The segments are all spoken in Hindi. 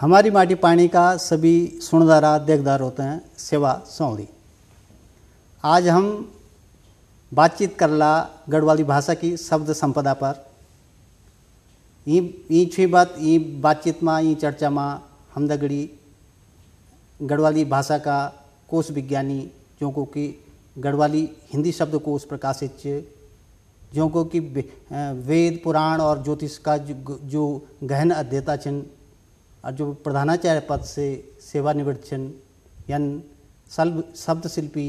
हमारी माटी पानी का सभी सुणदारा देखदार होते हैं सेवा सौड़ी आज हम बातचीत करला गढ़वाली भाषा की शब्द संपदा पर ई छी बात ई बातचीत में ई चर्चा में हम दगड़ी गढ़वाली भाषा का कोष विज्ञानी जो को कि गढ़वाली हिंदी शब्द कोष प्रकाशित जो को कि वेद पुराण और ज्योतिष का जो गहन अध्येता छिन्न और जो प्रधानाचार्य पद से सेवानिवृत्त यन सल्व शब्द शिल्पी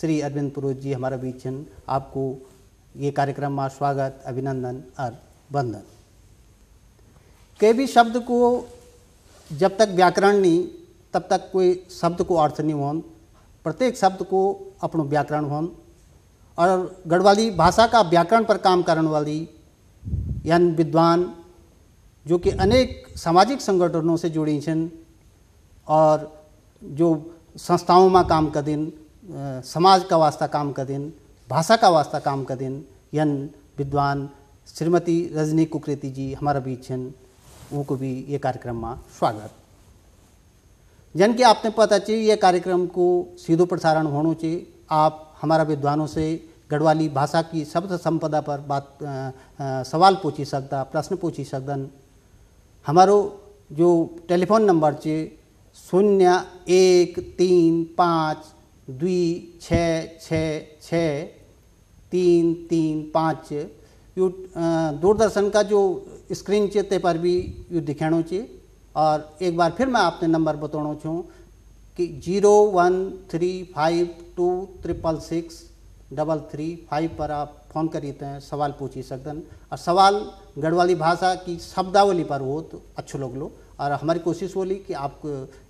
श्री अरविंद पुरोहित जी हमारा बीच हैं आपको ये कार्यक्रम में स्वागत अभिनंदन और वंदन के भी शब्द को जब तक व्याकरण नहीं तब तक कोई शब्द को अर्थ नहीं होन प्रत्येक शब्द को अपनो व्याकरण होन और गढ़वाली भाषा का व्याकरण पर काम करने वाली यन विद्वान जो कि अनेक सामाजिक संगठनों से जुड़ी हैं और जो संस्थाओं में काम कर दिन समाज का वास्ता काम कर दिन भाषा का वास्ता काम कर दिन यन विद्वान श्रीमती रजनी कुकृति जी हमारा बीच हैं उनको भी ये कार्यक्रम में स्वागत जन कि आपने पता चाहिए ये कार्यक्रम को सीधो प्रसारण होना चाहिए आप हमारा विद्वानों से गढ़वाली भाषा की शब्द संपदा पर बात आ, आ, सवाल पूछी सकता प्रश्न पूछी सकता हमारो जो टेलीफोन नंबर छे शून्य एक तीन पाँच दुई छ छ छ तीन तीन पाँच यू दूरदर्शन का जो स्क्रीन छे ते पर भी यू दिखाणो छे और एक बार फिर मैं आपने नंबर बताणो छूँ कि zero one three five two triple six double three five पर आप फ़ोन हैं सवाल पूछी सकदन और सवाल गढ़वाली भाषा की शब्दावली पर हो तो अच्छो लो और हमारी कोशिश होली कि आप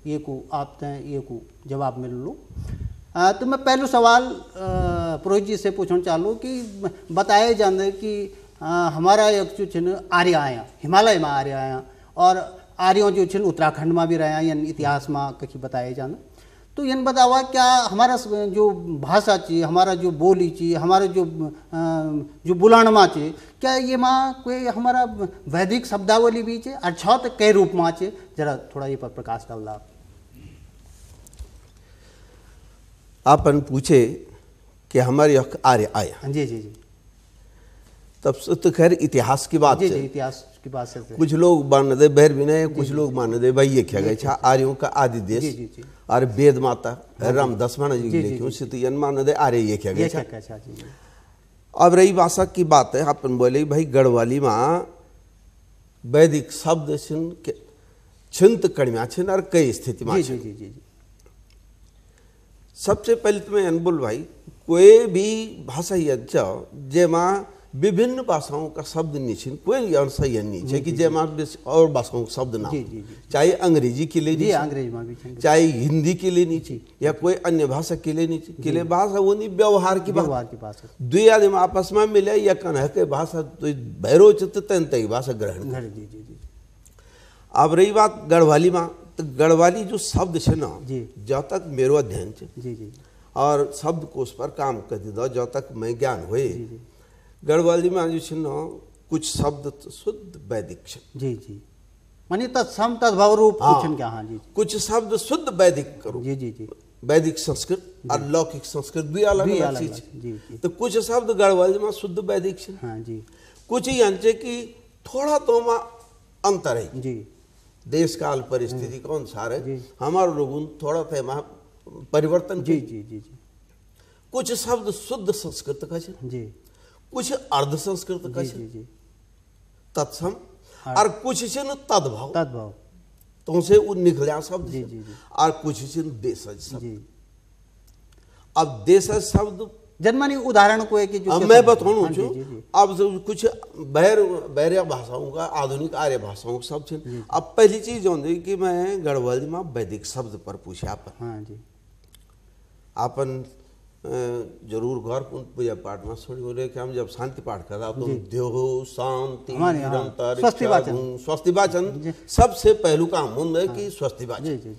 ये को आप ये को जवाब मिल लो तो मैं पहलो सवाल पुरोहित जी से पूछना चाहूँ कि बताए जाने कि हमारा एक जो छिन्न आर्य आया हिमालय में आर्य आया और आर्यों जो छिन्न उत्तराखंड में भी हैं यानी इतिहास में कहीं बताए जाना तो इन बतावा क्या हमारा जो भाषा ची हमारा जो बोली चाहिए हमारा जो जो बुलाणमा चाहिए क्या ये माँ कोई हमारा वैदिक शब्दावली भी चाहिए अर्थात कई रूप माँ चे जरा थोड़ा ये पर प्रकाश डालना आपन पूछे कि हमारे आर्य आया हाँ जी जी जी तब तो खैर इतिहास की बात जी जी इतिहास की बात से कुछ लोग मान दे बैर विनय कुछ लोग मान दे भाई ये क्या गए आर्यों का आदि देश जी जी जी अरे वेद माता हाँ राम दसवाना जी की लिखी उसी तो यनमानदे आरे ये क्या गया अच्छा। अब रही भाषा की बात है अपन बोले भाई गढ़वाली माँ वैदिक शब्द छिन के छिंत कड़िया छिन और कई स्थिति में सबसे पहले तो मैं अनबुल भाई कोई भी भाषा ही अच्छा जे जेमा विभिन्न भाषाओं का शब्द नीचे कोई यह नहीं है कि जयमा और भाषाओं का शब्द ना चाहे अंग्रेजी के लिए नहीं अंग्रेजी चाहे हिंदी के लिए नीचे या कोई अन्य भाषा के लिए नीचे के लिए भाषा वो नहीं व्यवहार की व्यवहार की भाषा दो आदमी आपस में मिले या कन्ह के भाषा तो भैरव चित्त तन भाषा ग्रहण अब रही बात गढ़वाली माँ तो गढ़वाली जो शब्द है ना जब तक मेरो अध्ययन और शब्द को उस पर काम कर दो जब तक मैं ज्ञान हुए गढ़वाल जी में आज कुछ शब्द तो शुद्ध वैदिक जी जी मानी तत्सम तद्भाव रूप हाँ, क्या हाँ जी, जी कुछ शब्द शुद्ध वैदिक करो जी जी जी वैदिक संस्कृत और लौकिक संस्कृत भी अलग अलग चीज तो कुछ शब्द गढ़वाल जी में शुद्ध वैदिक शब्द हाँ जी कुछ यांचे की थोड़ा तो माँ अंतर है जी देश काल परिस्थिति हाँ। के अनुसार है हमारे लोगों थोड़ा तो वहाँ परिवर्तन जी जी जी जी कुछ शब्द शुद्ध संस्कृत का जी कुछ अर्ध संस्कृत का जी, तत्सम हाँ। और कुछ छिन तद्भव तद्भव तो से वो निकलिया शब्द जी, जी, जी। और कुछ छिन देशज शब्द अब देशज शब्द जन्मानी उदाहरण को है हाँ, कि जो मैं बताऊँ जो अब कुछ बहर बहरिया भाषाओं का आधुनिक आर्य भाषाओं का शब्द छे अब पहली चीज होती कि मैं गढ़वाली में वैदिक शब्द पर पूछा अपन हाँ जी अपन जरूर घर पूजा पाठ में थोड़ी बोले कि हम जब शांति पाठ कर रहा हूँ तो देहो शांति हाँ हाँ। स्वस्थि वाचन सबसे पहलू काम हम है हाँ। कि स्वस्थि वाचन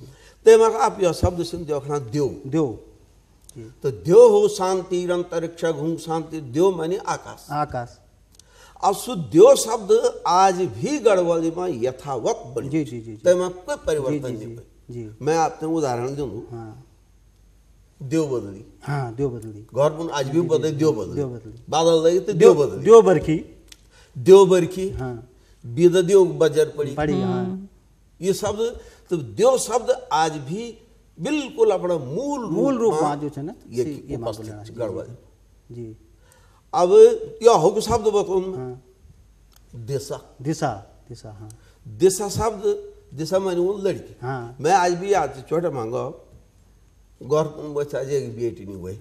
मैं आप यह शब्द सिंह देखना देव देव तो देव हो शांति अंतरिक्ष घूम शांति देव मैंने आकाश आकाश अब सु शब्द आज भी गड़बड़ी में यथावत बन जी जी जी मैं कोई परिवर्तन नहीं मैं आपने उदाहरण दूंगा हाँ देवबदली हाँ देवबदली आज भी बदल देवबदली देवबदली बादल लगे तो देवबदली हाँ देव बजर पड़ी पड़ी हाँ हम्म। ये शब्द तो देव शब्द आज भी बिल्कुल अपना मूल मूल रूप में जो ये अब यह शब्द बताऊँ दिशा दिशा दिशा हाँ दिशा शब्द दिशा वो लड़की हाँ मैं आज भी आज छोटा मांगा आज एक saje नहीं हुई way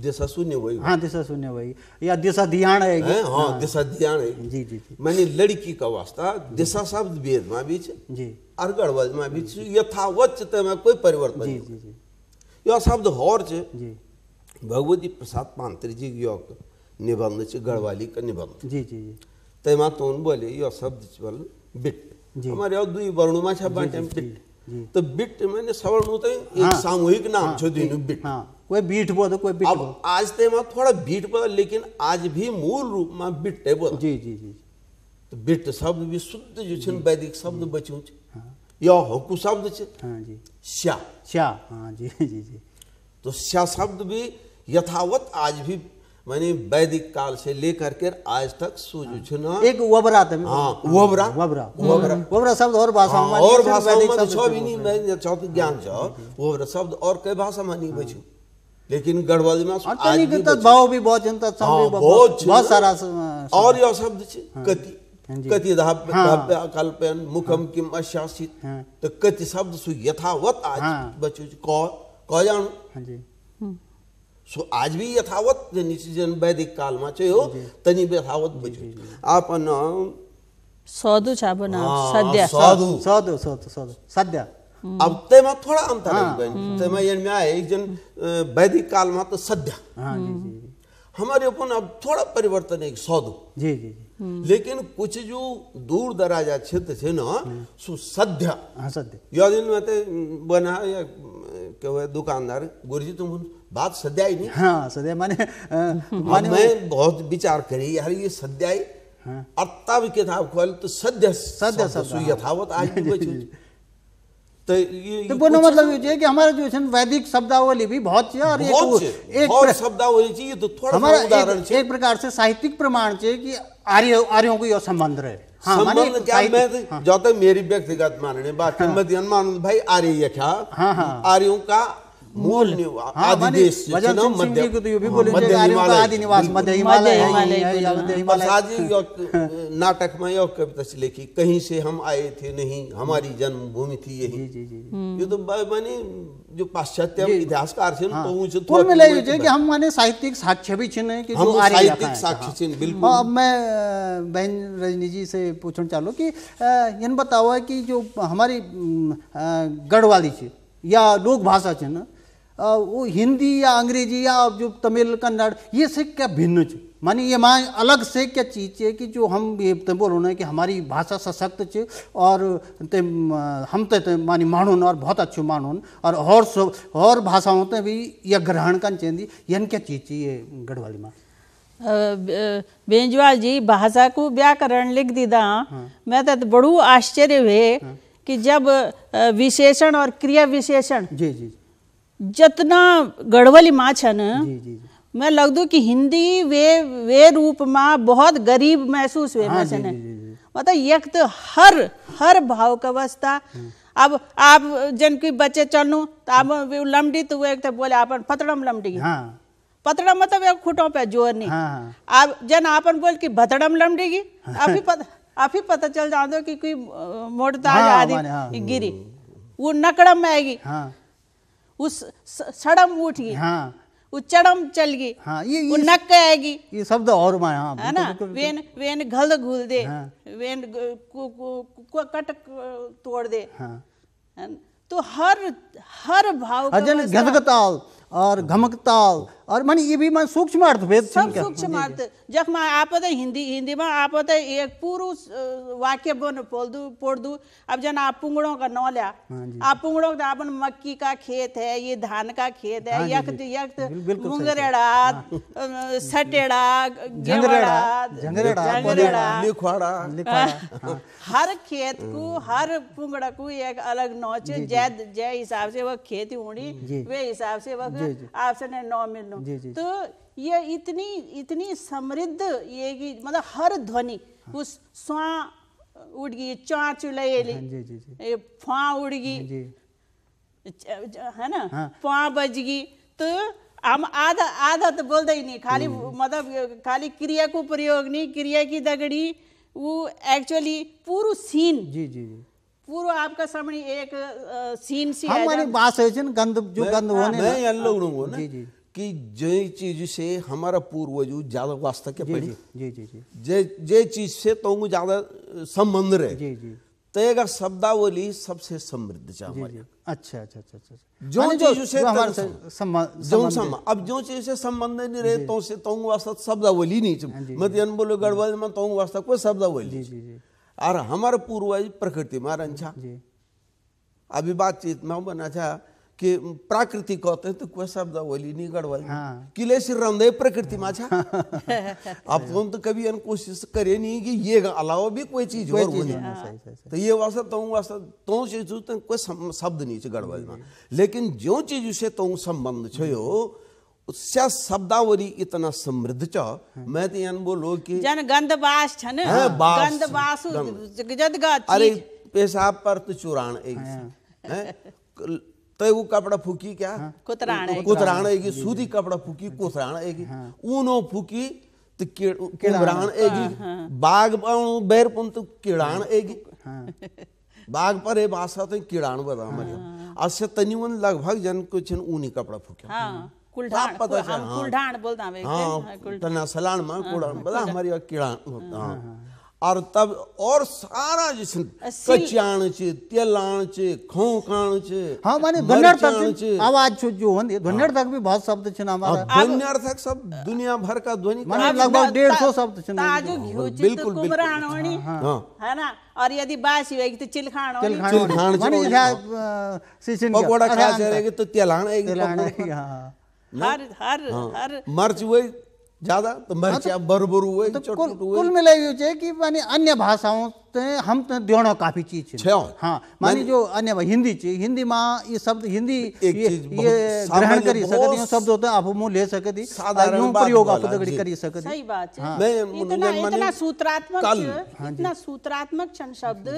दिशा शून्य हुई हाँ दिशा शून्य हुई हाँ, या दिशा ध्यान आएगी हाँ, हाँ, हाँ दिशा ध्यान आएगी जी जी जी मैंने लड़की का वास्ता दिशा शब्द वेद में भी जी अरगढ़ वज में भी यथावत चित्त में कोई परिवर्तन जी जी जी यह शब्द हौर छे जी भगवती प्रसाद पांतरी जी योग निबंध छे गढ़वाली का निबंध जी जी जी तय मां बोले यह शब्द बोल बिट हमारे दुई वर्णों में छा बाटे बिट तो बिट मैंने सवर्ण होते हैं एक हाँ। सामूहिक नाम हाँ, जो दिन बिट हाँ, कोई बीट दो कोई बीट अब आज ते तो मां थोड़ा बीट बोलो लेकिन आज भी मूल रूप में बिट है बोलो जी जी जी तो बिट शब्द भी शुद्ध जो छन वैदिक शब्द बच्यो छ हाँ। या हकु शब्द छ हां जी श्या श्या हां जी जी जी तो श्या शब्द भी यथावत आज भी माने वैदिक काल से लेकर के आज तक सुजुझना एक वबरा था हाँ वबरा वबरा वबरा वबरा शब्द और भाषा में हाँ, और भाषा में छो भी नहीं मैं छो के ज्ञान छो वबरा शब्द और कई भाषा हाँ। में नहीं बचू लेकिन गड़बड़ी में आज भी तो भाव भी बहुत जनता तो हाँ, बहुत सारा और यह शब्द कति कति धाप धाप कल्पयन मुखम किम अशासित तो कति शब्द सु यथावत आज बचू कौ कौ जान हां जी हम्म। सो आज भी यथावत जन वैदिक कालमा चाहिँ हो तनी यथावत बुझ्यो आपन साधु छाबन हाँ, सद्य साधु साधु साधु साधु सद्य हम्म। अब तेमा थोड़ा अंतर हाँ, है हम्म। तेमा ये में आए एक जन वैदिक काल में तो सद्य हाँ, हम्म। हमारे अपन अब थोड़ा परिवर्तन है साधु जी जी लेकिन कुछ जो दूर दराजा क्षेत्र थे ना सो सद्य हाँ सद्य यदि में बना या कि दुकानदार गुरुजी तुम बात सद्या ही नहीं हाँ सद्या माने, माने मैं बहुत विचार करी यार ये सद्या ही हाँ। अत्ता भी किताब खोल तो सद्य सद्य हाँ। यथावत आज भी कोई चीज तो ये तो बोलो मतलब ये कि हमारा जो है वैदिक शब्दावली भी बहुत है और एक एक और शब्दावली चाहिए तो थोड़ा हमारा एक, एक प्रकार से साहित्यिक प्रमाण चाहिए कि आर्य आर्यों को यह संबंध रहे हाँ, क्या जो तो हाँ। मेरी व्यक्तिगत मानने बात हाँ, मानंद भाई आर्य आर्यो हाँ, आर्यों का हाँ, मूल तो आदि मध्य मध्य हिमालय नाटक में यह कविता से लिखी कहीं से हम आए थे नहीं हमारी जन्मभूमि थी यही ये तो माने जो पाश्चात्य इतिहासकार से हाँ। तो तो कि हम माने साहित्यिक साक्ष्य भी छिन्न है कि हम साहित्यिक साक्ष्य छिन्न हाँ। बिल्कुल अब मैं बहन रजनी जी से पूछना चाहूँ कि इन बताओ कि जो हमारी गढ़वाली चीज या लोक भाषा ना वो हिंदी या अंग्रेजी या जो तमिल कन्नड़ ये से क्या भिन्न छ माने ये माँ अलग से क्या चीज़ है कि जो हम ये बोलो ना कि हमारी भाषा सशक्त छ और ते हम ते, ते मानी मानून और बहुत अच्छे मानून और और सब और भाषाओं ते भी यह ग्रहण कर चेंदी यन क्या चीज़ ये गढ़वाली माँ बेंजवाल जी भाषा को व्याकरण लिख दीदा हाँ। मैं तो बड़ू आश्चर्य हुए हाँ। कि जब विशेषण और क्रिया विशेषण जी जी જતના ગઢવલીમાં છે ને મેં લગતું કે હિન્દી वे વે રૂપમાં બહોત ગરીબ મહેસૂસ વે છે मैं मतलब एक तो हर हर भाव का अवस्था हाँ। अब आप जन की बच्चे चलू तो आप हाँ। लमडी तो एक तो बोले अपन पतड़म लमडी हाँ। पतड़म मतलब एक खुटों पे जोर नहीं हाँ, हाँ। आप जन आपन बोल कि भतड़म लमडेगी की अभी पता अभी पता चल जाते कि कोई मोटता हाँ, आदि हाँ, गिरी वो नकड़म में आएगी हाँ। उस सड़म उठ गई हाँ चरम चल गई हाँ, ये, ये नक आएगी ये शब्द और हाँ, है ना वेन वेन घल घुल दे हाँ, वेन कु, कु, कु, कु, कट तोड़ दे हाँ, तो हर हर भाव हजन घसकताल और घमकताल और मन ये भी मन सूक्ष्म अर्थ भेद सब सूक्ष्म अर्थ जख मैं आप हिंदी हिंदी में आप एक पूरु वाक्य बन बोल दू पोड़ दू अब जन आप पुंगड़ों का नौ लिया हाँ आप पुंगड़ों का अपन मक्की का खेत है ये धान का खेत है यक यक मुंगरेड़ा सटेड़ा झंगरेड़ा झंगरेड़ा लिखवाड़ा हाँ। हाँ। हर खेत को हर पुंगड़ा को एक अलग नौ जय जय हिसाब से वह खेती उड़ी वे हिसाब से वह आपसे नौ मिल हूँ तो ये इतनी इतनी समृद्ध ये की मतलब हर ध्वनि हाँ। उस स्वा उड़गी चा चुलैली फा उड़गी है ना हाँ। फा बज तो हम आधा आधा तो बोलते ही नहीं खाली हम्म। मतलब खाली क्रिया को प्रयोग नहीं क्रिया की दगड़ी वो एक्चुअली पूरु सीन जी जी जी पूरा आपका सामने एक आ, सीन सी हाँ, हमारी बात है गंद जो गंद होने हाँ, मैं येलो ना जी जी कि जय चीज से हमारा पूर्वज ज्यादा वास्ता के पड़ी जी जी जी जय जय चीज से तो ज्यादा संबंध रहे जी जी तयगा तो शब्दावली सबसे समृद्ध अच्छा, अच्छा अच्छा अच्छा अच्छा जो हाँ, तो अब जो चीज से संबंध नहीं रहे तो से तो वास्ता शब्दावली नहीं हाँ, मत अन बोलो गड़बड़ में तो वास्ता कोई शब्दावली और हमारे पूर्वज प्रकृति मारन छा अभी बातचीत में बना था कि की प्राकृतिक होतं तर तो कोसाबदा वली निगड वाली हाँ। किले श्रीराम रंदे प्रकृति माझा अपन तो तो कभी अन कोशिश करे नहीं कि ये अलावा भी कोई चीज और हो जाए हाँ। तो ये वास्तव तो वास्तव तो चीज तो कोई शब्द नहीं है गड़बड़ में लेकिन जो चीज से तो संबंध छयो उससे शब्दावली इतना समृद्ध छ हाँ। मैं तो यान बोलो कि जन गंधवास छ न गंधबासु जद अरे पेशाब पर तो चुरान एक है तो वो कपड़ा फूकी क्या कुतराण हाँ। कुतराण आएगी सूदी कपड़ा फूकी हाँ। कुतराण आएगी हाँ। ऊनो फूकी तो किड़ाण आएगी बाग बाघ पुन तो किड़ाण आएगी बाग पर है भाषा तो किड़ाण बता हमारे अस्य तनिवन लगभग जन कुछ ऊनी कपड़ा फूकिया कुलढाण पता चला कुलढाण बोलता हूं हां तना सलाण मां कुलढाण बता हमारी किड़ाण हां और तब और सारा जिसम चे छे चे छे कान चे हाँ माने ध्वन्यर्थ तक आवाज छो जो होने ध्वन्यर्थ तक भी बहुत शब्द छन हमारा ध्वन्यर्थ तक सब दुनिया भर का ध्वनि माने लगभग 150 शब्द छन हाँ, हाँ। हाँ। है ना और यदि बासी तो चिलखाण होनी चिलखाण माने सीचन पकोड़ा खा जाएगी तो तेलाण ज्यादा तो मरच्या हाँ, बरबर तो तो हुए कुल मिलाइयो कि अन्य भाषाओं તે हम તે तो दोनों काफी चीज છે हाँ मानी जो अन्य हिंदी चीज हिंदी माँ ये शब्द हिंदी एक ये, ये ग्रहण कर सकती हूँ शब्द होता है आप मुँह ले सकती साधारण प्रयोग आप दगड़ी कर सकती सही बात है हाँ। इतना इतना सूत्रात्मक हाँ, इतना सूत्रात्मक छन शब्द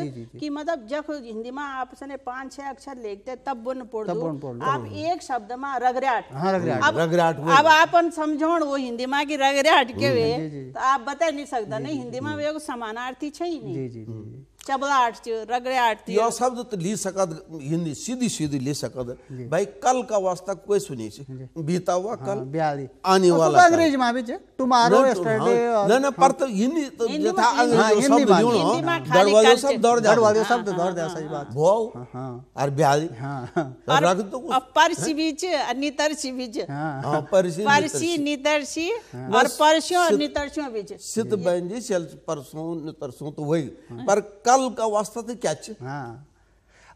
कि मतलब जब हिंदी माँ आप सने पांच छह अक्षर लिखते तब बुन पढ़ दो आप हाँ। एक शब्द माँ रगराट हाँ, रगराट अब आपन समझौण वो हिंदी माँ की रगराट के वे तो आप बता नहीं सकता नहीं हिंदी माँ वे समानार्थी छे ही नहीं জি জি चबला आटच रगड़े आटती यो शब्द तो ली सकत हिंदी सीधी सीधी ले सकत भाई कल का वास्ता कोई सुनी से बीता हुआ हाँ, कल हाँ, आने तो वाला अंग्रेजी में भी टुमारो यस्टरडे हाँ। ना ना पर तो हिंदी तो यथा अंग्रेजी हाँ, शब्द लियो ना दरवाजो शब्द दौड़ जा दरवाजो शब्द दौड़ जा सही बात भो हां और ब्याली हां रग तो परसी बीच नितरसी बीच हां परसी परसी नितरसी और परसों नितरसों बीच सिद्ध बन जी परसों नितरसों तो वही पर कल self-awastha to catch. Ah.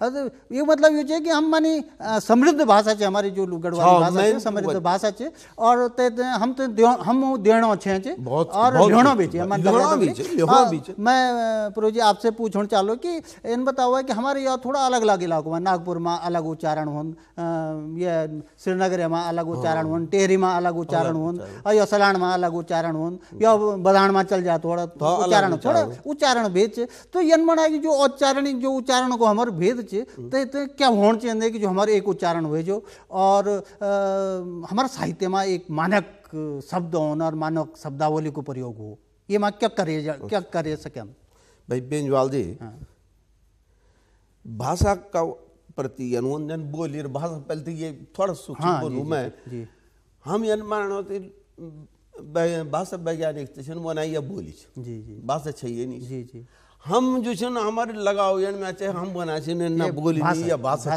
ये मतलब ये कि हम मानी समृद्ध भाषा है हमारी जो ગढ़वाली हाँ, भाषा છે સમૃદ્ધ ભાષા છે और ते હમ તો હમ દેણો છે छे और देणो भी છે देणो भी છે हाँ, मैं प्रो जी आपसे पूछण चालो कि इन बताओ कि हमारे यहाँ थोड़ा अलग अलग इलाकों में नागपुर में अलग उच्चारण हो ये श्रीनगर में हाँ। अलग उच्चारण हो टेहरी में अलग उच्चारण हो यो सलाण में अलग उच्चारण हो यो बदाण में चल जा थोड़ा उच्चारण थोड़ा उच्चारण भेद तो यन मना जो औचारणिक जो उच्चारण को हमारे भेद बच्चे तो क्या होना चाहिए कि जो हमारे एक उच्चारण हुए जो और आ, हमारे साहित्य में एक मानक शब्द होना और मानक शब्दावली को प्रयोग हो ये माँ क्या करे क्या कर सके हम भाई बेंजवाल जी हाँ। भाषा का प्रति अनुवंजन बोली भाषा पहले तो ये थोड़ा सूची हाँ, बोलूँ मैं जी। हम यन मानते भाषा वैज्ञानिक बनाई तो बोली जी जी भाषा चाहिए नहीं जी जी हम जो छ हमारे लगाव यान में चाहे हम बना छे ने ना बोली नहीं या भाषा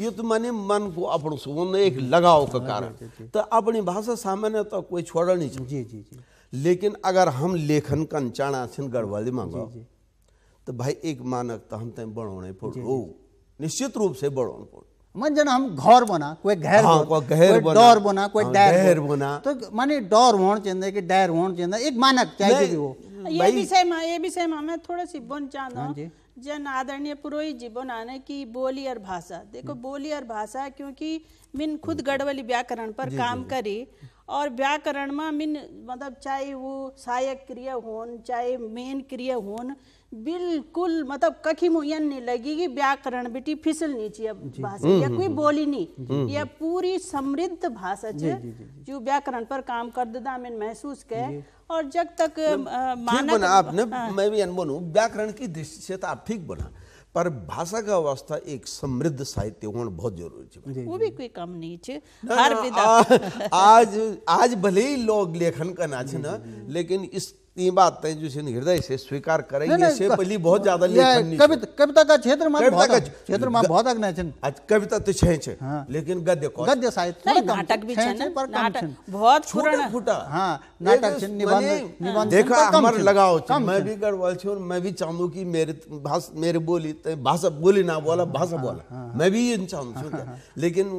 ये तो माने मन को अपन सुन एक लगाव का कारण तो अपनी भाषा सामान्य तो कोई छोड़ नहीं जी जी जी लेकिन अगर हम लेखन कंचाणा छिन गड़बड़ी मांगो जी जी तो भाई एक मानक तो हम तें बढ़ोने पड़ो निश्चित रूप से बढ़ोने पड़ो मान जन हम घर बना कोई घर हाँ, को घर बना डोर बना कोई हाँ, डैर हाँ, बना तो माने डोर होना चंदे कि डैर होना चंदे एक मानक चाहिए वो ये विषय में ये विषय में मैं थोड़ा सी बन बोल हाँ जन आदरणीय पुरोहित जी बनाने की बोली और भाषा देखो हम्म। बोली और भाषा क्योंकि मिन खुद गढ़वाली व्याकरण पर काम करी और व्याकरण में मिन मतलब चाहे वो सहायक क्रिया होन चाहे मेन क्रिया होन बिल्कुल मतलब कखी मुयन नहीं लगेगी व्याकरण बेटी फिसल नहीं चाहिए भाषा या हम्म, कोई हम्म, बोली नहीं हम्म। यह पूरी समृद्ध भाषा है जो व्याकरण पर काम कर देता मैंने महसूस कर और जब तक माना आपने हाँ। मैं भी अनबन हूँ व्याकरण की दृष्टि से तो आप ठीक बना पर भाषा का अवस्था एक समृद्ध साहित्य होना बहुत जरूरी है वो भी कोई कम नहीं है हर विधा आज आज भले ही लोग लेखन करना छे ना लेकिन इस तीन बातें जिसे हृदय से स्वीकार करेंगे से पहली बहुत ज्यादा कविता कविता का क्षेत्र में बहुत क्षेत्र में बहुत अग्न आज कविता तो छे छे हाँ। लेकिन गद्य को गद्य साहित्य नाटक भी छे पर नाटक बहुत छोटा फूटा हां नाटक छे तो निबंध निबंध हाँ। देखा हमर लगाव मैं भी गढ़वाल और मैं भी चाहूं कि मेरे भाषा मेरे बोली भाषा बोली ना बोला हाँ, भाषा बोला मैं भी चाहूं लेकिन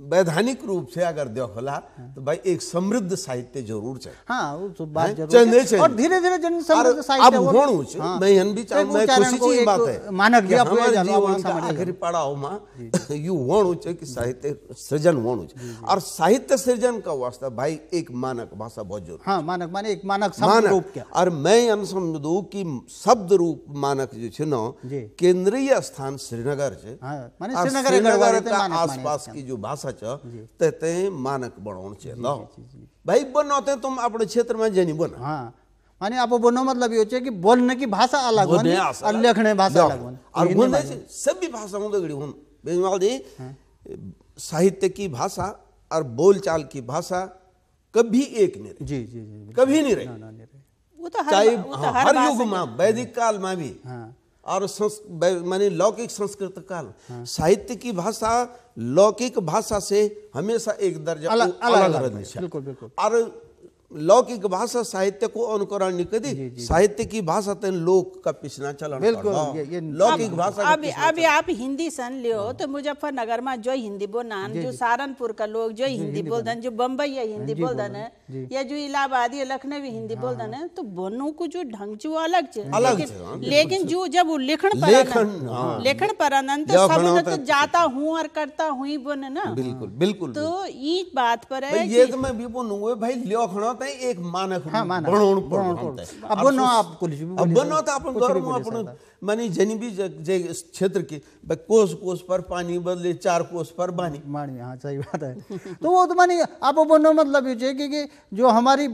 वैधानिक रूप से अगर देखला हाँ। तो भाई एक समृद्ध साहित्य जरूर चाहिए हाँ वो तो हाँ, बात जरूर चाहिए, चाहिए। और धीरे धीरे जन समृद्ध साहित्य अब होणो हाँ। मैं हन भी चाहूं मैं खुशी की बात है मानक जीवन का आखिरी पड़ाव में यू होणो छ कि साहित्य सृजन होणो छ और साहित्य सृजन का वास्ता भाई एक मानक भाषा बहुत जरूर हां मानक माने एक मानक शब्द रूप क्या और मैं समझ दू कि शब्द रूप मानक जो है ना केंद्रीय स्थान श्रीनगर है हां माने श्रीनगर का आसपास की जो भाषा સચ તે તે માનક બનવું છે ભાઈ બનો તે તું આપણે ક્ષેત્રમાં જેની બને હા અને આપો બનો મતલબ એવો છે કે બોલને કી ભાષા અલગ હોની અને લેખને ભાષા અલગ હોની और बोलने से सभी भाषा में गड़ी होन बेमाल दी हाँ। साहित्य की भाषा और बोलचाल की भाषा कभी एक नहीं रही जी जी जी कभी नहीं रही वो तो हर, तो हाँ, हर, युग में वैदिक काल में भी हां और माने लौकिक संस्कृत काल हाँ। साहित्य की भाषा लौकिक भाषा से हमेशा एक दर्जा अलग अलग, और लौकिक भाषा साहित्य को अनुकरण नहीं करी साहित्य की भाषा तो लोक का पिछना चलन बिल्कुल हाँ। लौकिक भाषा अभी अभी आप हिंदी सन लियो हाँ। तो मुजफ्फरनगर में जो हिंदी बोलना जो सहारनपुर का लोग जो हिंदी बोलदन जो बम्बई है हिंदी बोलदन है या जो इलाहाबाद या लखनऊ हिंदी हाँ। बोलदन है तो बोनो को जो ढंग जो अलग छे लेकिन जो जब लिखन पर लेखन पर तो सब तो जाता हूँ और करता हूँ बोने ना बिल्कुल बिल्कुल तो ये बात पर है ये तो मैं भी बोलूंगा भाई लेखन पावताय एक मानक हा मानक बनवून बनवून पावताय बनव आप कोलिशी बनवता आपण गरम आपण माने जनी भी क्षेत्र के कोस कोस पर पानी बदले चार कोस पर पानी पानी हाँ सही बात है तो वो तो मानी आप बनो मतलब ये कि, कि जो हमारी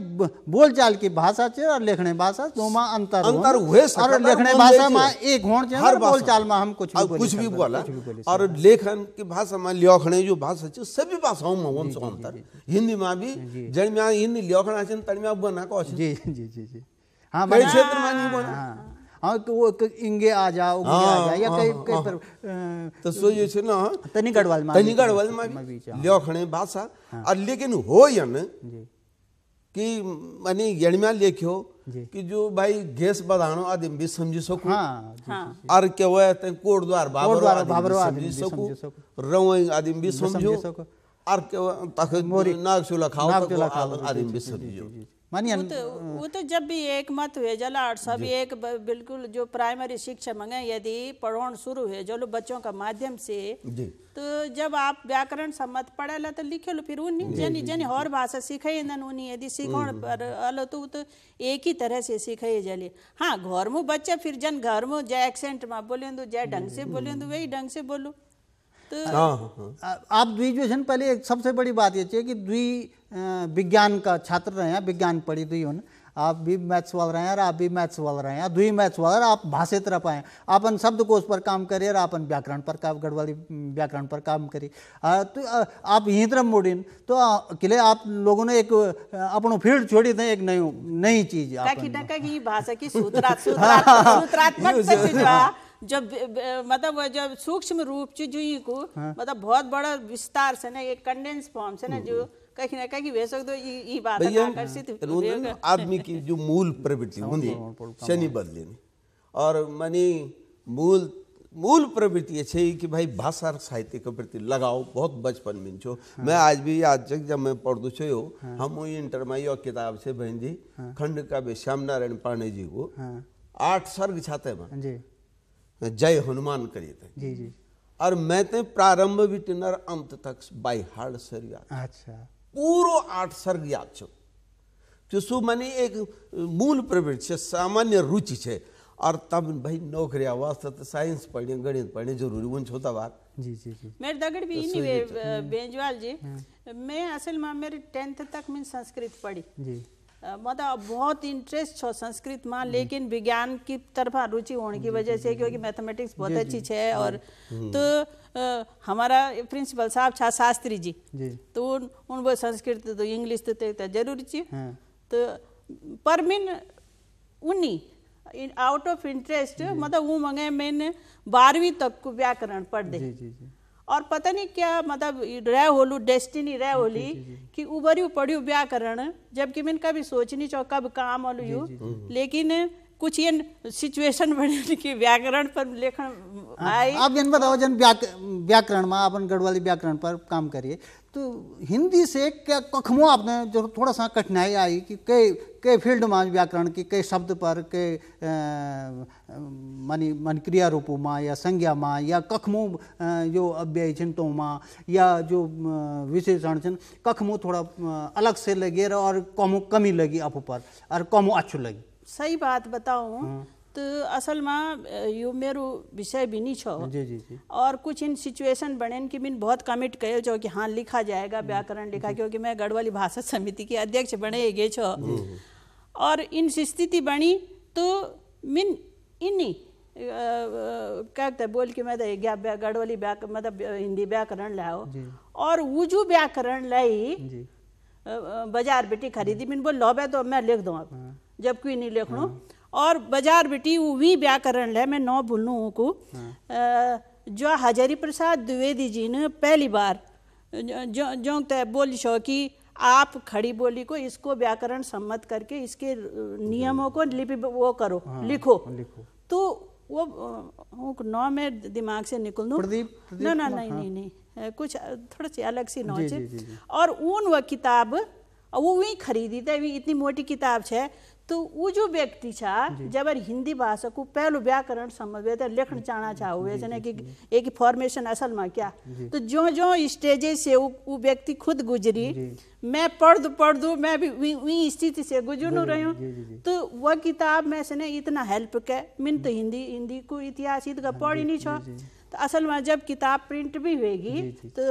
बोलचाल की भाषा छे और लिखने भाषा दो तो मा अंतर अंतर हुए और लेखने भाषा मा एक होण छे हर बोलचाल मा हम कुछ भी कुछ भी बोला और लेखन की भाषा मा लिखने जो भाषा छे सभी भाषाओं में हम अंतर हिंदी में भी जन में हिंदी लेखन खड़ा छन तड़ में आप बना कहो जी जी जी जी हाँ बड़े क्षेत्र में नहीं बना हाँ हाँ तो वो इंगे आ जाओ आ, आ जाओ या कई कई पर तो सो ये छे ना तनी तनिगढ़वाल में तनिगढ़वाल में भी लियो खणे भाषा और लेकिन हो या ना कि माने यणमा लेख्यो कि जो भाई गैस बधानो आदि भी समझी सको हाँ, हाँ। और क्या हुआ वो कोट द्वार बाबर बाबर समझी सको रवई आदि भी समझो मानिए वो, तो, वो तो जब भी एक मत हुए जला और सब एक बिल्कुल जो प्राइमरी शिक्षा मंगे यदि पढ़ोन शुरू हुए जो लोग बच्चों का माध्यम से तो जब आप व्याकरण सम्मत पढ़े ला तो लिखे लो फिर उन्हीं जन जन और भाषा सीखे ना उन्हीं यदि सीखोण पर अलो तो तो एक ही तरह से सीखे जली हाँ घर में बच्चा फिर जन घर में जय एक्सेंट में बोले तो जय ढंग से बोले तो वही ढंग से बोलो हाँ, हाँ, हाँ। आप ग्रेजुएशन पहले एक सबसे बड़ी बात ये चाहिए कि द्वि विज्ञान का छात्र रहे हैं विज्ञान पढ़ी दुई उन आप भी मैथ्स वाल रहे हैं और आप भी मैथ्स वाल रहे हैं दुई मैथ्स वाल आप भाषे तरफ आए आपन शब्दकोश पर काम करिए और अपन व्याकरण पर काम गढ़वाली व्याकरण पर काम करिए तो आप यहीं तरफ मोड़िन तो के आप लोगों ने एक अपनों फील्ड छोड़ी थे एक नई नई चीज भाषा की सूत्रात्मक जब मतलब जब सूक्ष्म रूप से जुई को हाँ। मतलब बहुत बड़ा विस्तार से ना एक कंडेंस फॉर्म से ना जो कहीं ना कहीं भेज सकते ये बात आकर्षित आदमी की जो मूल प्रवृत्ति होंगी तो शनि बदले और मानी मूल मूल प्रवृत्ति ये कि भाई भाषा और साहित्य के प्रति लगाओ बहुत बचपन में छो हाँ। मैं आज भी आज तक जब मैं पढ़ते तो छो हाँ। हम इंटर में यो किताब से बहन जी हाँ। खंड काव्य श्याम नारायण पांडे जी को हाँ। आठ सर्ग छाते में जय हनुमान करिए थे जी जी और मैं तो प्रारंभ विटिनर अंत तक बाई हार्ड सर याद अच्छा पूरो आठ सर्ग याद छो सु मनी एक मूल प्रवृत्ति है सामान्य रुचि है और तब भाई नौकरी आवास तो, तो साइंस पढ़ने गणित पढ़ने जरूरी वो छोटा तो बात जी जी जी मेरे दगड़ भी तो इन्हीं वे बेंजवाल जी हाँ। मैं असल में मेरे टेंथ तक मैं संस्कृत पढ़ी जी मतलब बहुत इंटरेस्ट छो संस्कृत में लेकिन विज्ञान की तरफा रुचि होने की वजह से क्योंकि मैथमेटिक्स बहुत अच्छी है हाँ। और हम्म। तो आ, हमारा प्रिंसिपल साहब छा शास्त्री जी, जी। तो उन, उन वो संस्कृत तो इंग्लिश तो जरूरी थी हाँ। तो पर मीन उन्नी आउट ऑफ इंटरेस्ट मतलब वो मंगे मैंने बारहवीं तक को व्याकरण पढ़ दे जी, जी, जी। और पता नहीं क्या मतलब रह होलू डेस्टिनी रह होली कि उबरू पढ़ी व्याकरण जबकि मैंने कभी सोच नहीं चौ कब काम होलू यू लेकिन कुछ ये सिचुएशन बने कि व्याकरण पर लेखन हाँ, हाँ। आई आप जन बताओ जन व्याकरण में अपन गढ़वाली व्याकरण पर काम करिए तो हिंदी से क्या कखमो आपने जो थोड़ा सा कठिनाई आई कि कई कई फील्ड में व्याकरण की कई शब्द पर के मानी मन क्रिया रूपों में या संज्ञा में या कखमो जो अव्यय चिंतों में या जो विशेषण छ कखमो थोड़ा अलग से लगे और कमो कमी लगी आप पर और कमो अच्छू लगी सही बात बताऊँ हाँ। असल અસલમાં विषय भी नहीं छो और कुछ इन सिचुएशन बने कि मिन बहुत कमिट कयो छो कि हाँ लिखा जाएगा व्याकरण लिखा क्योंकि मैं गढ़वाली भाषा समिति के अध्यक्ष बने गए छो और इन स्थिति बनी तो मिन इन्हीं क्या कहते बोल के मैं तो गढ़वाली व्या मतलब हिंदी व्याकरण लाओ और वो जो व्याकरण लाई बाजार बेटी खरीदी मिन बोल लो तो मैं लिख दूँ अब हाँ। कोई नहीं लिख लूँ हाँ। और बाजार बेटी वो भी व्याकरण ले मैं नौ भूलू हूँ को हाँ। जो हजारी प्रसाद द्विवेदी जी ने पहली बार जो जो तय बोली शो कि आप खड़ी बोली को इसको व्याकरण सम्मत करके इसके नियमों को लिपि वो करो हाँ, लिखो लिखो तो वो नौ में दिमाग से निकल दू प्रदीप ना ना हाँ। नहीं नहीं नहीं कुछ थोड़ा सी अलग सी नौ और उन वह किताब वो वहीं खरीदी थे इतनी मोटी किताब है તો तो वो जो व्यक्ति छा जब हिंदी भाषा को પહેલું व्याकरण समझे तो લેખન चाहना છા हुए છે कि एक फॉर्मेशन असल में क्या तो जो जो स्टेजे से वो व्यक्ति खुद गुजरी मैं पढ़ दू पढ़ दू मैं भी वही स्थिति से गुजरू रही हूँ तो वो किताब में से इतना हेल्प के मिन तो हिंदी हिंदी को इतिहास इत का हाँ पढ़ ही नहीं छो तो असल में जब किताब प्रिंट भी होगी तो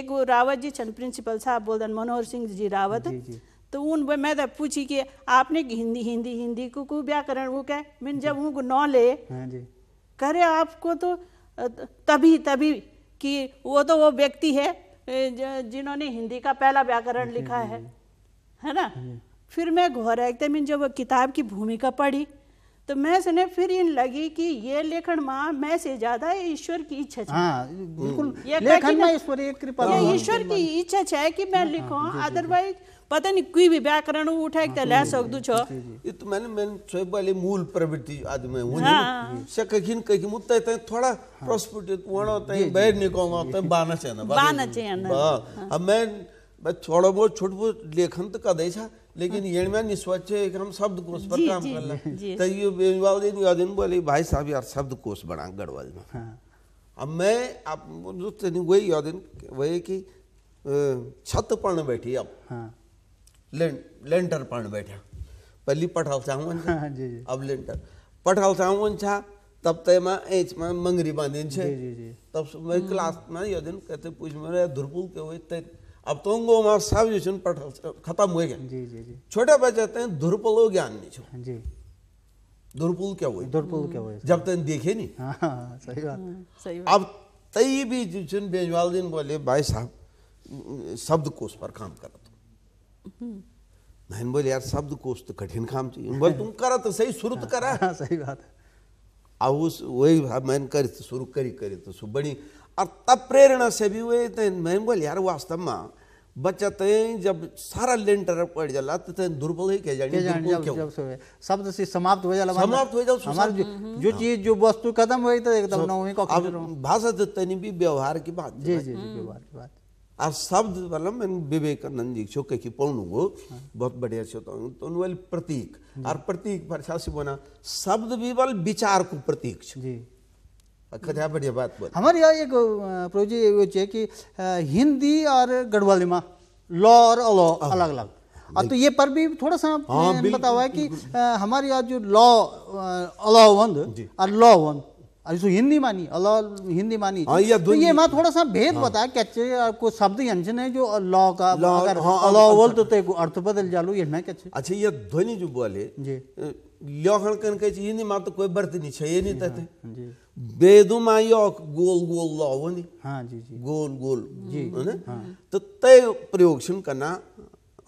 एक रावत जी छन प्रिंसिपल साहब बोलते मनोहर सिंह जी रावत जी, जी, तो उन मैं तो पूछी कि आपने हिंदी हिंदी हिंदी को को व्याकरण वो क्या मैं जब हूँ नौ ले करे आपको तो तभी तभी कि वो तो वो व्यक्ति है जिन्होंने हिंदी का पहला व्याकरण लिखा है है ना हाँ फिर मैं घोर एकदम तो मैंने जब किताब की भूमिका पढ़ी तो मैं सुने फिर इन लगी कि ये लेखन माँ मैं से ज्यादा ईश्वर की इच्छा हाँ, बिल्कुल ये लेखन माँ ईश्वर की इच्छा है कि मैं हाँ, लिखूं अदरवाइज पता नहीं कोई भी व्याकरण उठा के ले सकदु छ ये तो मैंने मैंने सब वाले मूल प्रवृत्ति आदमी हूं हाँ। से कहिन कहि मुत्ता त थोड़ा प्रस्फुटित वण त बाहर निकलना त बाना छ न बाना छ छैन हाँ। अब मैं मैं थोड़ा बहुत छोट बहुत लेखन त तो कदै छ लेकिन हाँ। येण में निस्वच्छ एक हम शब्द कोश पर काम कर ले तो ये बेवाल दिन या दिन बोले भाई साहब यार शब्द कोश बना गड़वाल हाँ। में अब मैं आप जो तो तनी वही या दिन वही की छत पर बैठी अब हां લેન્ટર પણ બેઠા પહેલી પઠાવ સાવન અબ લેન્ટર પઠાવ સાવન છા तब ते तो एमा एच में मंगरी बांधे छे तब मैं क्लास हम्म। में यो दिन कहते पूछ मेरे धुरपुल के हुए ते अब तो उनको हमार सब जो पठ खत्म हुए गए छोटे बच्चे ते तो धुरपुल हो ज्ञान नहीं छो जी धुरपुल क्या हुए धुरपुल क्या हुए जब ते तो देखे नहीं हाँ, हाँ, हाँ सही बात हाँ, सही बात अब तई भी जो जिन बेजवाल दिन बोले भाई साहब शब्द पर काम करो मैंने बोले यार शब्द शब्दकोश तो कठिन काम चाहिए बोले तुम करा तो सही शुरू तो करा हाँ, सही बात है अब उस वही मैंने कर तो शुरू करी करी तो सुबह बड़ी और तब प्रेरणा से भी हुए तो मैंने बोले यार वास्तव में बच्चा तें तो जब सारा लेंटर पड़ जाला तो तें तो दुर्बल ही कह जानी दुर्बल क्यों जब शब्द से समाप्त हो जाला समाप्त हो जाओ हमारे जो, जो हाँ। चीज जो वस्तु खत्म हुई तो एकदम तो नौवीं हुई को भाषा तो तनी भी व्यवहार की बात जी जी व्यवहार की बात शब्द ಆ मैं विवेकानंद जी छोके की ಕಿ ಪೌಣು बहुत बढ़िया छो तो उन वाली प्रतीक और प्रतीक पर से बना शब्द भी वाल विचार को प्रतीक जी कथा बढ़िया बात बोल हमारे यहाँ एक प्रोजी जी यो छे कि हिंदी और गढ़वाली में लॉ और अलॉ अलग अलग और तो ये पर भी थोड़ा सा हाँ, बता हुआ है कि हमारे यहाँ जो लॉ अलाव और लॉ वंद सो तो हिंदी मानी अल्लाह हिंदी मानी हाँ, या तो ये माँ थोड़ा सा भेद हाँ। बता कैचे आपको शब्द यंजन है जो अल्लाह का अगर हाँ, अल्लाह बोल तो तेरे अर्थ बदल जालू ये ना कैचे अच्छा ये ध्वनि जो बोले जी लौखण कन कहे हिंदी माँ तो कोई बर्त नहीं छे नहीं हाँ, तथे हाँ, बेदु माँ यो गोल गोल लॉ नहीं हाँ जी जी गोल गोल जी है तो तय प्रयोग करना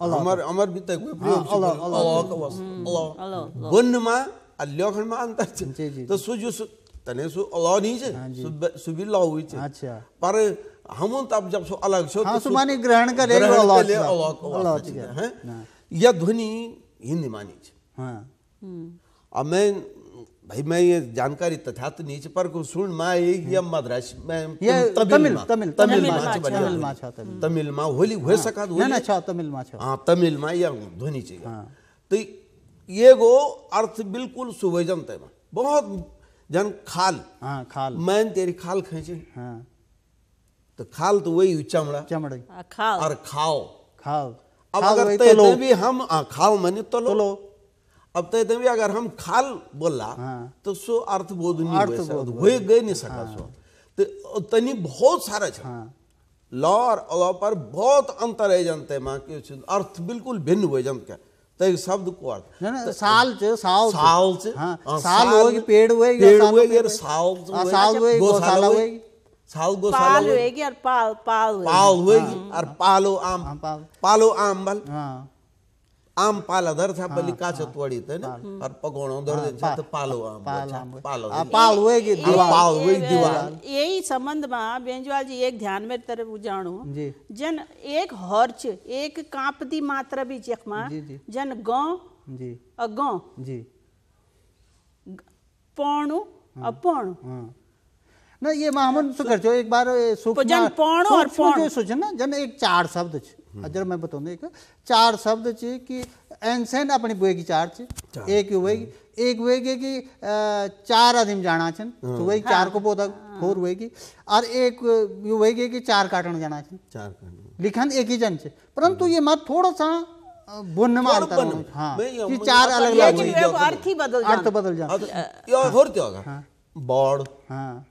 अमर अमर भी तय कोई प्रयोग हम्म, अल्लाह अल्लाह अल्लाह गुण माँ अल्लाह खंड माँ अंतर तो सो जो तने सु अलाउ नहीं छे सुबी लाउ हुई छे अच्छा पर हम तब जब सो अलग छो हां सुमानी ग्रहण करे अलाउ अलाउ छे हैं या ध्वनि हिंदी मानी छे हां अब मैं भाई मैं ये जानकारी तथ्यात नहीं छे पर को सुन मा ये या मद्रास मैं तमिल तमिल तमिल मा तमिल मा तमिल मा होली हो सकत ना तमिल मा हां तमिल मा या ध्वनि छे हां तो ये गो अर्थ बिल्कुल बहुत जन खाल हाँ खाल मैंने तेरी खाल खेचे हाँ तो खाल तो वही चमड़ा चमड़ा हाँ, खाल और खाओ खाल अब खाल अगर ते तो भी हम आ, हाँ, खाओ मैंने तो लो, तो लो। अब ते भी अगर हम खाल बोला हाँ। तो सो अर्थ बोध नहीं अर्थ बोध गए नहीं सका हाँ। सो तो तनी बहुत सारा छ हाँ। लॉ और अलो पर बहुत अंतर है जनते माँ के अर्थ बिल्कुल भिन्न हुए जन क्या तो एक शब्द को अर्थ साल च साल साल च हाँ, साल, साल पेड़ होएगी पेड़ साल हाँ, साल साल गौशाला हुए और पाल पाल हुए हाँ, और पालो आम पालो आम बल आम पाला धर था बलि का चतवाड़ी थे ना और पगोनो धर दे छत पालो आम पालो आ पाल हुए की दीवार पाल हुए दीवार यही संबंध में बेंजवाल जी एक ध्यान में तरफ जानो जन एक हर्च एक कांपती मात्रा भी चख मा जन गौ जी अ गौ ना ये मामन सुकर जो एक बार सुख जन पौणु और पौणु जो सुझ ना जन एक चार शब्द हम्म। अजर मैं बताऊँ एक चार शब्द च कि एनसेन अपनी बुए की चार च एक हुएगी एक हुएगी कि चार आदमी जाना छन हाँ। तो वही चार को पौधा फोर हुएगी और एक यू हुएगी कि चार काटन जाना छन चार लिखन एक ही जन छ परंतु ये मत थोड़ा सा बुन मारता अंतर हाँ कि चार अलग अलग अर्थ ही बदल जाए अर्थ बदल जाए जाता हाँ, तो और होगा हाँ। बॉर्ड हाँ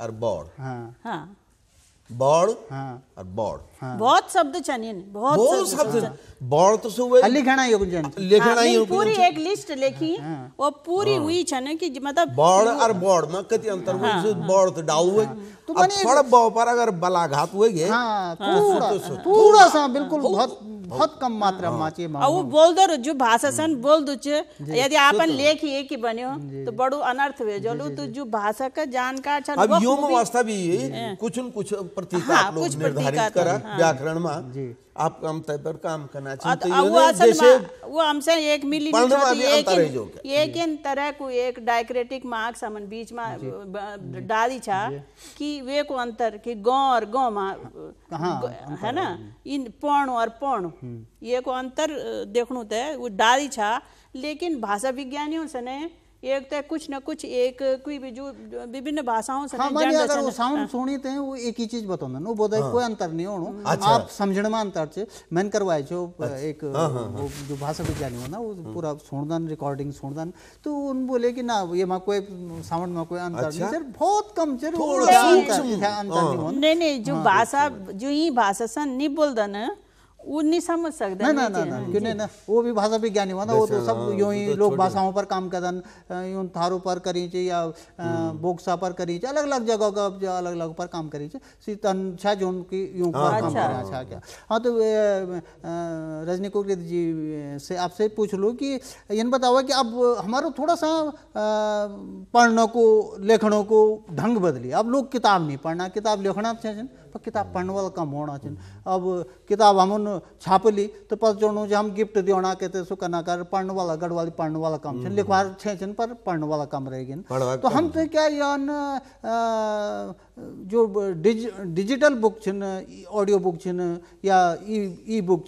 और बॉर्ड हाँ हाँ हाँ। और हाँ। बहुत शब्द चाहिए बहुत, बहुत शब्द तो लिखना ही होगा लिखना ही हाँ, पूरी एक लिस्ट लिखी हाँ, हाँ। वो पूरी हुई छने कि मतलब और में कति अंतर तो तो पर अगर बलाघात हुए हां तो थोड़ा तो थोड़ा सा बिल्कुल बहुत बहुत कम मात्रा में हाँ। चाहिए और वो बोल दो जो भाषा सन बोल दो यदि आपन लेख ही एक ही बने हो तो बड़ो अनर्थ हुए जलो तो जो भाषा का जानकार छन अब योम वास्ता भी कुछ न कुछ प्रतीक हाँ, आप लोग निर्धारित करा हाँ। व्याकरण में जी आप काम तय पर काम करना चाहिए वो तो हमसे एक मिली एक एक इन तरह को एक डायक्रेटिक मार्क्स समन बीच में डाली छा कि वे को अंतर कि गौ और गौ मा है ना इन पौण और पौण हम्म। ये को अंतर देखनु ते वो डाली छा लेकिन भाषा विज्ञानियों से ने एक तो कुछ ना कुछ एक कोई भी जो विभिन्न भाषाओं से हाँ मानिए अगर वो साउंड हाँ। सुनी थे तो वो एक ही चीज बताऊं वो बोधा हाँ। कोई अंतर नहीं होनो अच्छा। आप समझने में अंतर चे मैंने करवाया जो अच्छा। एक हाँ, हाँ, हाँ, वो जो भाषा भी जानी हो ना वो हाँ। पूरा सुनदान रिकॉर्डिंग सुनदान तो उन बोले कि ना ये माँ कोई साउंड माँ कोई अंतर नहीं सर अच्छा। बहुत कम छे थोड़ा अंतर नहीं नहीं जो भाषा जो ही भाषा सन नहीं बोलदन वो नहीं समझ सकते हाँ नहीं ना वो भी भाषा विज्ञानी ज्ञान ना वो तो सब हाँ, यूं ही तो लोग भाषाओं पर काम करन यूं थारो पर करी चे या हम्म। बोक्सा पर करी चे अलग अलग जगह का अलग अलग पर काम करी चे सी तनछा जो उनकी यूं पर हाँ, काम करा अच्छा क्या हाँ तो रजनी कुकृत जी से आपसे पूछ लो कि इन बताओ कि अब हमारा थोड़ा सा पढ़ने को लेखनों को ढंग बदली अब लोग किताब नहीं पढ़ना किताब लिखना चाहिए पर किताब पढ़ने वाला कम होना चाहिए अब किताब हम छाप ली तो पर जो जो हम गिफ्ट दियोना कहते सो करना कर पढ़ने वाला गढ़वाली पढ़ने वाला कम लिखवार छे पर पढ़ने वाला कम रहेगी तो हम तो क्या यान जो डिज डिजिटल बुक छिन ऑडियो बुक या ई ई बुक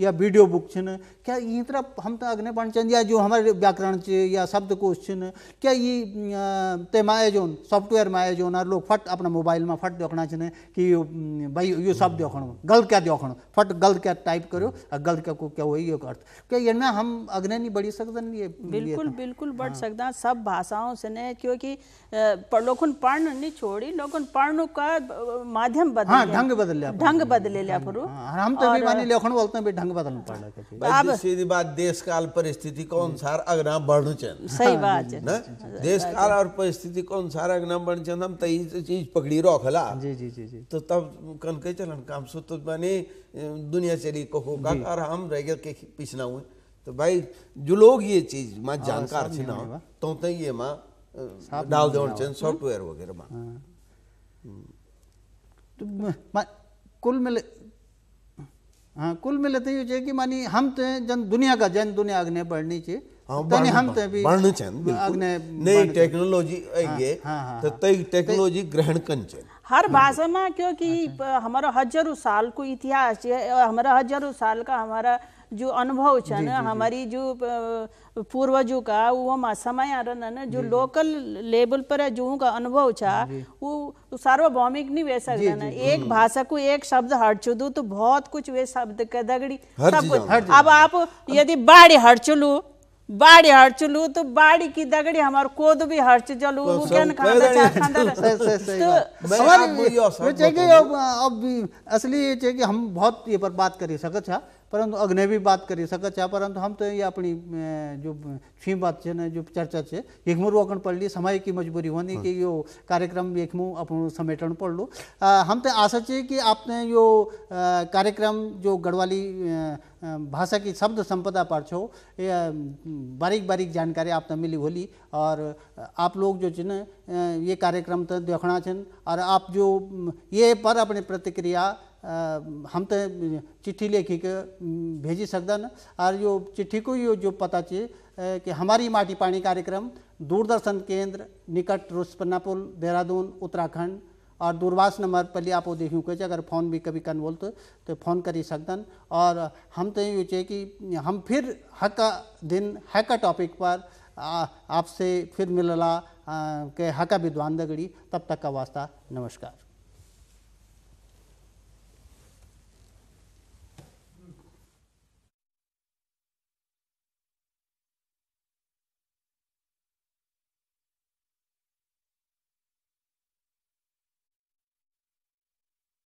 या वीडियो बुक छिन क्या ये तरह हम तो अग्नि पढ़ चाहिए या जो हमारे व्याकरण से या शब्दकोश छिन क्या ये ते माए सॉफ्टवेयर माए जोन और लोग फट अपना मोबाइल में फट देखना छिन कि यो भाई यो शब्द देखो गलत क्या देखो फट गलत क्या टाइप करो और गलत क्या को क्या हुई अर्थ क्या ये ना हम अग्नि नहीं बढ़ी सकते ये बिल्कुल बिल्कुल बढ़ हाँ। सकता सब भाषाओं से ने क्योंकि लोग पढ़ नहीं छोड़ी लोग का माध्यम हाँ, बदल हाँ, ढंग बदल लिया ढंग लिया हाँ, पुरु हाँ, हम तो भी मानी बोलते हैं ढंग अब सीधी बात देश काल परिस्थिति के अनुसार अग्ना बढ़नु चाहिए सही बात है ना देश काल और परिस्थिति के अनुसार अग्ना बढ़नु चाहिए हम तई चीज पकड़ी रखला जी जी जी जी तो तब कन के चलन काम सो तो मानी दुनिया चली को होगा और हम रह गए के पिछना हुए तो भाई जो लोग ये चीज मां जानकार थी ना तो ये मां डाल देना हम्म। सॉफ्टवेयर वगैरह में तो कुल मिले हाँ कुल मिले तो ये कि मानी हम तो जन दुनिया का जन दुनिया आगने हाँ, तो तो बढ़नी चाहिए टेक्नोलॉजी हाँ, हाँ, तो हर भाषा में क्योंकि अच्छा। हमारा हजारों साल को इतिहास है हमारा हजारों साल का हमारा जो अनुभव छन हमारी जो पूर्वजों का वो समय आ रहा जो लोकल लेवल पर जो का अनुभव छा वो सार्वभौमिक नहीं वे सकता ना एक हम्म। भाषा को एक शब्द हट चुदो तो बहुत कुछ वे शब्द का दगड़ी सब कुछ अब आप यदि बाढ़ हट लो बाड़ी हट लू तो बाड़ी की दगड़ी हमारे कोद भी हट चलू वो केन खांदा चा खांदा तो सवाल ये चाहिए अब असली ये चाहिए हम बहुत ये पर बात करी सकते परंतु अग्नि भी बात कर सकत परंतु हम तो ये अपनी जो छी बात है जो चर्चा है एक मू रोकन पड़ ली समय की मजबूरी होनी हाँ। कि यो कार्यक्रम एक मू अप समेटन पड़ लो हम तो आशा चाहिए कि आपने यो कार्यक्रम जो गढ़वाली भाषा की शब्द संपदा पर छो ये बारीक बारीक जानकारी आप मिली होली और आप लोग जो चिन्ह ये कार्यक्रम तो देखना छ और आप जो ये पर अपनी प्रतिक्रिया हम तो चिट्ठी लेखी के भेजी सकदन और यो चिट्ठी को यो जो पता चे कि हमारी माटी पानी कार्यक्रम दूरदर्शन केंद्र निकट पुल देहरादून उत्तराखंड और दूरवास नंबर पहले आप देखियो के अगर फ़ोन भी कभी कन बोलते तो, फोन फ़ोन करी सकदन और हम तो ये चे कि हम फिर हक दिन हक टॉपिक पर आपसे फिर मिलला के हका विद्वान दगड़ी तब तक का वास्ता नमस्कार